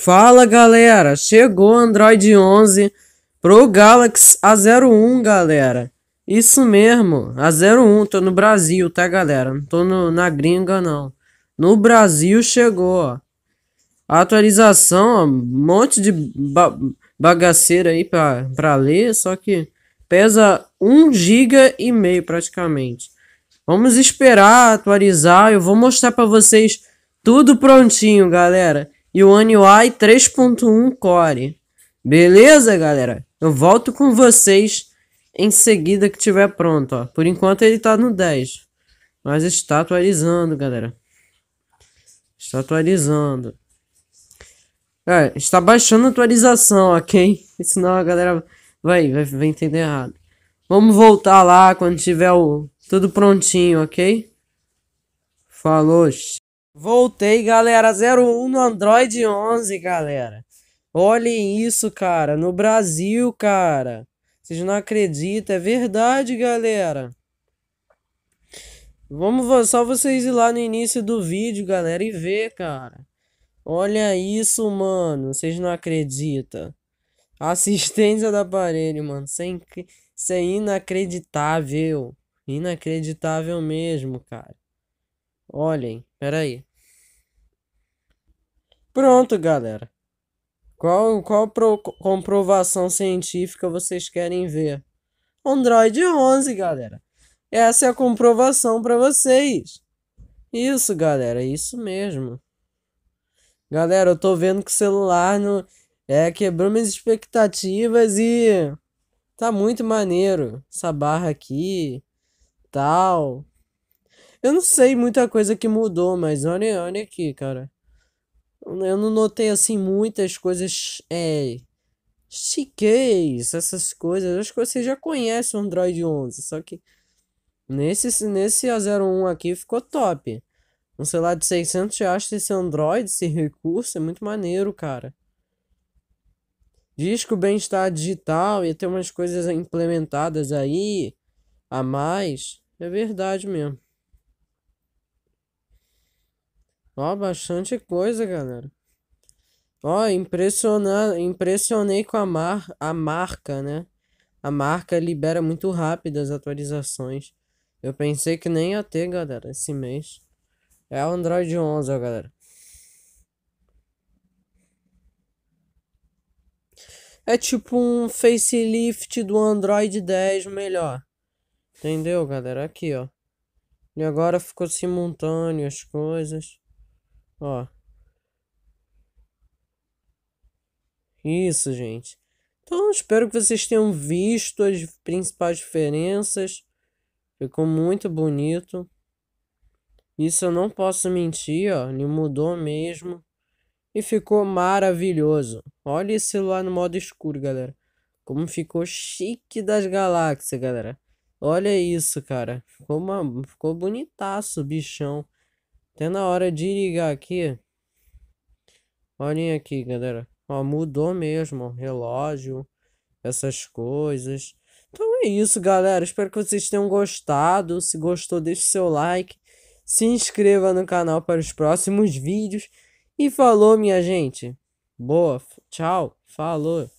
Fala galera, chegou Android 11 pro Galaxy A01 galera. Isso mesmo, A01, tô no Brasil, tá galera? Não tô no, na gringa não. No Brasil chegou, ó. atualização, ó, um monte de ba bagaceira aí pra, pra ler, só que pesa 1 giga e meio praticamente. Vamos esperar atualizar, eu vou mostrar pra vocês tudo prontinho, galera e o One UI 3.1 Core. Beleza, galera? Eu volto com vocês em seguida que tiver pronto, ó. Por enquanto ele tá no 10. Mas está atualizando, galera. Está atualizando. É, está baixando a atualização, ok? Senão a galera vai, vai, vai entender errado. Vamos voltar lá quando tiver o, tudo prontinho, ok? Falou! Voltei, galera. 01 no Android 11, galera. Olhem isso, cara. No Brasil, cara. Vocês não acreditam. É verdade, galera. Vamos só vocês ir lá no início do vídeo, galera, e ver, cara. Olha isso, mano. Vocês não acreditam. Assistência do aparelho, mano. Isso é, isso é inacreditável. Inacreditável mesmo, cara. Olhem. Pera aí. Pronto, galera. Qual, qual pro, comprovação científica vocês querem ver? Android 11, galera. Essa é a comprovação para vocês. Isso, galera, isso mesmo. Galera, eu tô vendo que o celular no, é, quebrou minhas expectativas e tá muito maneiro. Essa barra aqui, tal. Eu não sei muita coisa que mudou, mas olha, olha aqui, cara eu não notei assim muitas coisas é chiquês, essas coisas. Acho que você já conhece o Android 11, só que nesse nesse A01 aqui ficou top. Um celular de 600 reais esse Android, esse recurso é muito maneiro, cara. disco bem-estar digital ia ter umas coisas implementadas aí a mais. É verdade mesmo. Ó, bastante coisa, galera. Ó, impressionado, impressionei com a, mar, a marca, né? A marca libera muito rápido as atualizações. Eu pensei que nem ia ter, galera, esse mês. É o Android 11, ó, galera. É tipo um facelift do Android 10 melhor. Entendeu, galera? Aqui, ó. E agora ficou simultâneo as coisas. Ó. Isso, gente. Então, espero que vocês tenham visto as principais diferenças. Ficou muito bonito. Isso eu não posso mentir, ó. Ele mudou mesmo. E ficou maravilhoso. Olha esse celular no modo escuro, galera. Como ficou chique das galáxias, galera. Olha isso, cara. Ficou, uma... ficou bonitaço bichão. Até tá na hora de ligar aqui. Olhem aqui, galera. Ó, mudou mesmo. Relógio. Essas coisas. Então é isso, galera. Espero que vocês tenham gostado. Se gostou, deixe seu like. Se inscreva no canal para os próximos vídeos. E falou, minha gente. Boa. Tchau. Falou.